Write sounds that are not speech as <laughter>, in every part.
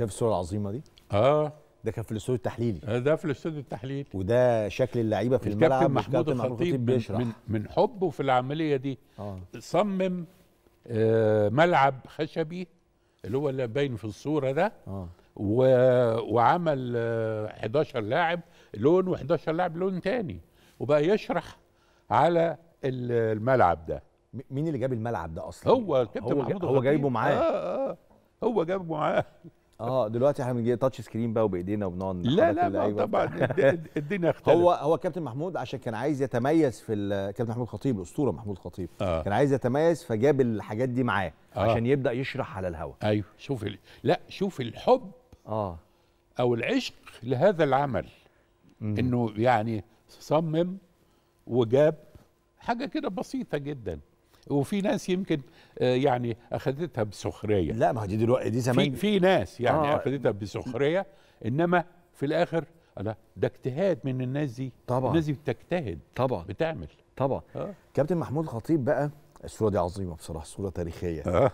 شايف الصوره العظيمه دي اه ده كان في الاستوديو التحليلي آه، ده في الاستوديو التحليلي وده شكل اللعيبه في الملعب محمود الخطيب بيشرح من, من حبه في العمليه دي آه. صمم آه ملعب خشبي اللي هو اللي باين في الصوره ده آه. و... وعمل آه 11 لاعب لون و11 لاعب لون تاني وبقى يشرح على الملعب ده مين اللي جاب الملعب ده اصلا هو الكابتن محمود هو جايبه معاه آه آه, آه. هو جابه معاه اه دلوقتي احنا بنجي تاتش سكرين بقى وبايدينا وبنقعد لا لا طبعا الدنيا <laughs> اختلفت هو هو كابتن محمود عشان كان عايز يتميز في كابتن محمود خطيب الاسطوره محمود خطيب آه. كان عايز يتميز فجاب الحاجات دي معاه آه. عشان يبدا يشرح على الهواء ايوه شوف لا شوف الحب اه او العشق لهذا العمل مم. انه يعني صمم وجاب حاجه كده بسيطه جدا وفي ناس يمكن آه، يعني اخذتها بسخريه لا ما هو دي دلوقتي دي زمان في, في ناس يعني آه. اخذتها بسخريه انما في الاخر لا ده اجتهاد من الناس دي طبعا الناس دي بتجتهد طبعا بتعمل طبعا آه. كابتن محمود الخطيب بقى الصوره دي عظيمه بصراحه صوره تاريخيه آه.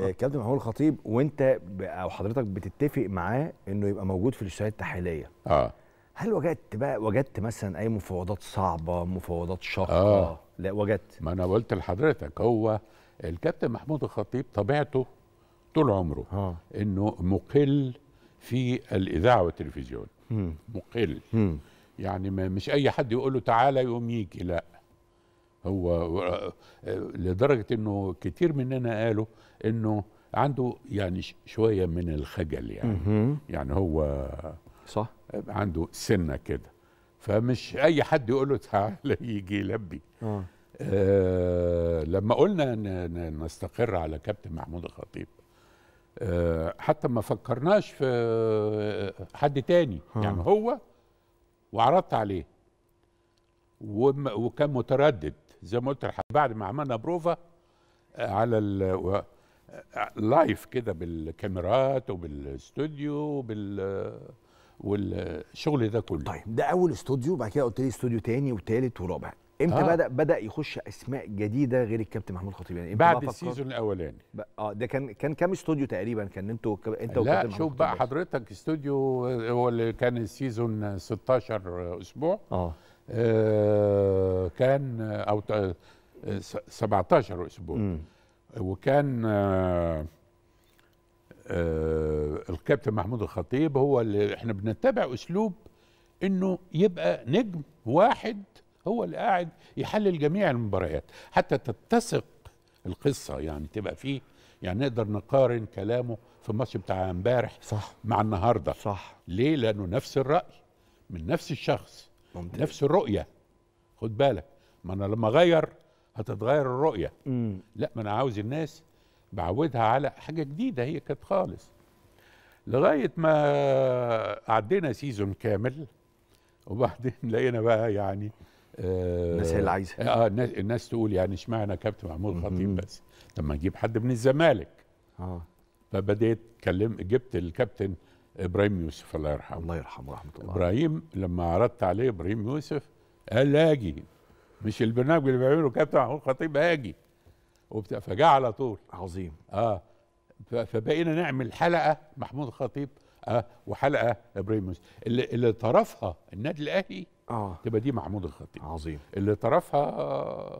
آه، كابتن محمود الخطيب وانت او حضرتك بتتفق معاه انه يبقى موجود في الاستشهاد التحليليه اه هل وجدت بقى وجدت مثلا اي مفاوضات صعبه مفاوضات شاقه آه. لا وجدت ما انا قلت لحضرتك هو الكابتن محمود الخطيب طبيعته طول عمره آه. انه مقل في الاذاعه والتلفزيون مم. مقل مم. يعني ما مش اي حد يقول له تعالى يقوم يجي لا هو لدرجه انه كتير مننا قالوا انه عنده يعني شويه من الخجل يعني مم. يعني هو صح عنده سنه كده فمش اي حد يقول له تعالى <laughs> يجي يلبي آه. آه لما قلنا نستقر على كابتن محمود الخطيب آه حتى ما فكرناش في حد تاني ها. آه. يعني هو وعرضت عليه وكان متردد زي ما قلت بعد ما عملنا بروفا آه، على ال لايف آه، كده بالكاميرات وبالاستوديو وبال والشغل ده كله طيب ده اول استوديو وبعد كده قلت لي استوديو تاني وتالت ورابع امتى آه. بدا بدا يخش اسماء جديده غير الكابتن محمود خطيب يعني بعد السيزون الاولاني اه ده كان كان كام استوديو تقريبا كان انتوا ك... انت لا شوف بقى حضرتك استوديو هو اللي كان السيزون 16 اسبوع اه, آه كان او 17 آه، اسبوع م. وكان آه آه، الكابتن محمود الخطيب هو اللي احنا بنتبع اسلوب انه يبقى نجم واحد هو اللي قاعد يحلل جميع المباريات حتى تتسق القصه يعني تبقى فيه يعني نقدر نقارن كلامه في الماتش بتاع امبارح صح مع النهارده صح ليه؟ لانه نفس الراي من نفس الشخص ممتاز. نفس الرؤيه خد بالك ما انا لما اغير هتتغير الرؤيه مم. لا ما انا عاوز الناس بعودها على حاجه جديده هي كانت خالص لغايه ما عدينا سيزون كامل وبعدين <laughs> لقينا بقى يعني آه الناس هي اللي عايزه اه, آه، الناس تقول يعني اشمعنى كابتن محمود خطيب بس طب ما نجيب حد من الزمالك اه فبديت كلم جبت الكابتن ابراهيم يوسف الله يرحمه الله يرحمه ورحمه الله ابراهيم لما عرضت عليه ابراهيم يوسف قال هاجي مش البرنامج اللي بيعمله كابتن محمود خطيب هاجي وبتاع فجاء على طول عظيم اه فبقينا نعمل حلقه محمود الخطيب اه وحلقه ابراهيم اللي اللي طرفها النادي الاهلي اه تبقى دي محمود الخطيب عظيم اللي طرفها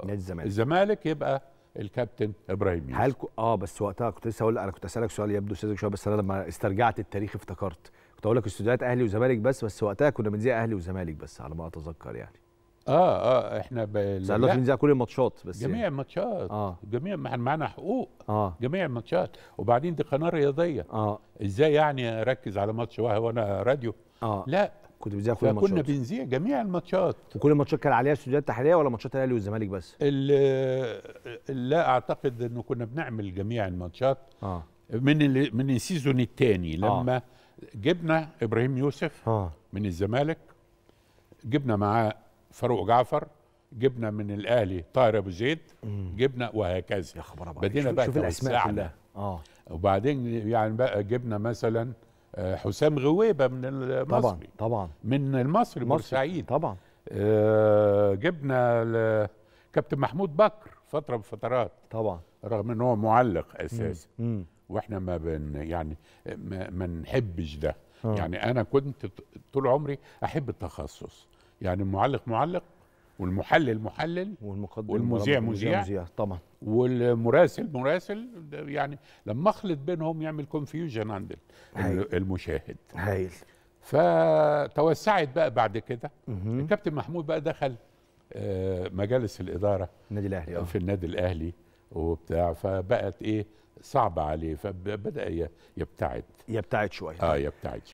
نادي الزمالك الزمالك يبقى الكابتن ابراهيم هل ك... اه بس وقتها كنت لسه اقول انا كنت اسالك سؤال يبدو استاذك شويه بس انا لما استرجعت التاريخ افتكرت كنت اقول لك استوديوهات اهلي وزمالك بس بس وقتها كنا بنذيع اهلي وزمالك بس على ما اتذكر يعني اه اه احنا بال... بنذيع كل الماتشات بس يعني. جميع الماتشات آه. جميع احنا معانا حقوق آه. جميع الماتشات وبعدين دي قناه رياضيه اه ازاي يعني اركز على ماتش واحد وانا راديو آه. لا كنت بتذيع كل الماتشات كنا بنذيع جميع الماتشات وكل الماتشات كان عليها استوديوهات تحليليه ولا ماتشات الاهلي والزمالك بس؟ لا اعتقد انه كنا بنعمل جميع الماتشات آه. من ال... من السيزون الثاني آه. لما آه. جبنا ابراهيم يوسف آه. من الزمالك جبنا معاه فاروق جعفر جبنا من الاهلي طاهر ابو زيد جبنا وهكذا يا خبر بدينا بقى شوف الاسماء كلها اه وبعدين يعني بقى جبنا مثلا آه، حسام غويبه من المصري طبعا طبعا من المصري بورسعيد طبعا آه جبنا كابتن محمود بكر فتره بفترات طبعا رغم ان هو معلق اساسا واحنا ما بن يعني ما, ما نحبش ده آه. يعني انا كنت طول عمري احب التخصص يعني المعلق معلق والمحلل محلل والمقدم والمذيع مذيع طبعا والمراسل مراسل يعني لما اخلط بينهم يعمل كونفيوجن عند المشاهد هايل فتوسعت بقى بعد كده الكابتن محمود بقى دخل آه، مجالس الاداره النادي الاهلي آه. في النادي الاهلي وبتاع فبقت ايه صعبه عليه فبدا يبتعد يبتعد شويه اه يبتعد